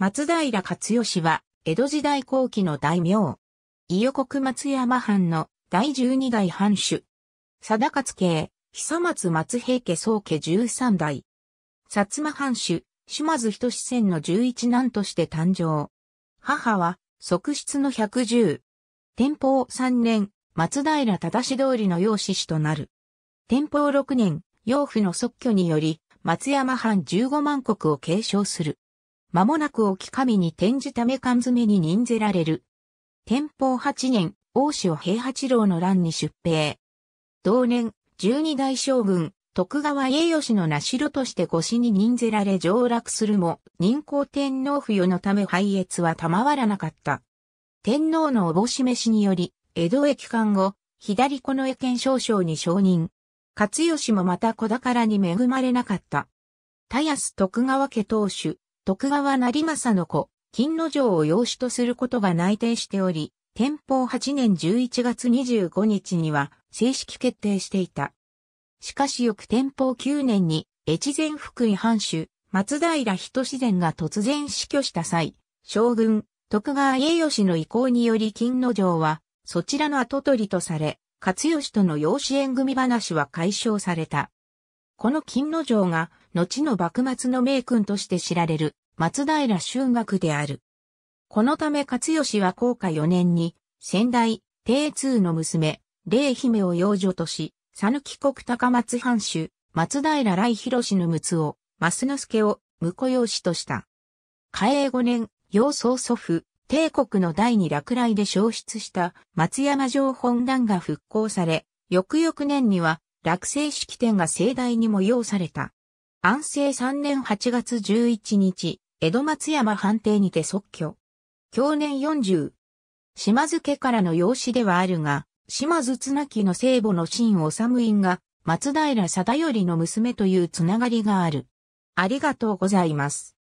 松平勝義は、江戸時代後期の大名。伊予国松山藩の第十二代藩主。定勝家、久松松平家宗家十三代。薩摩藩主、島津仁志の十一男として誕生。母は、側室の百十。天保三年、松平忠志通りの養子氏となる。天保六年、養父の即居により、松山藩十五万国を継承する。間もなく沖神に転じため缶詰に任ぜられる。天保八年、大塩平八郎の乱に出兵。同年、十二代将軍、徳川家義の名城として越しに任ぜられ上落するも、任皇天皇不与のため敗越は賜らなかった。天皇のおぼししにより、江戸駅間を、後、左この江県少将に承認。勝義もまた子宝に恵まれなかった。田安徳川家当主、徳川成政の子、金之丞を養子とすることが内定しており、天保8年11月25日には正式決定していた。しかし翌天保9年に、越前福井藩主、松平人自然が突然死去した際、将軍、徳川家義の意向により金之丞は、そちらの跡取りとされ、勝義との養子縁組話は解消された。この金之城が、後の幕末の名君として知られる、松平春学である。このため勝吉は高下4年に、先代、帝通の娘、霊姫を養女とし、佐抜国高松藩主、松平来広のつを、増之助を、婿養子とした。嘉永5年、養宗祖父、帝国の第二落雷で消失した松山城本段が復興され、翌々年には落成式典が盛大に催された。安政3年8月11日、江戸松山藩邸にて即居。去年40。島津家からの養子ではあるが、島津綱木の聖母の新治院が、松平定頼の娘というつながりがある。ありがとうございます。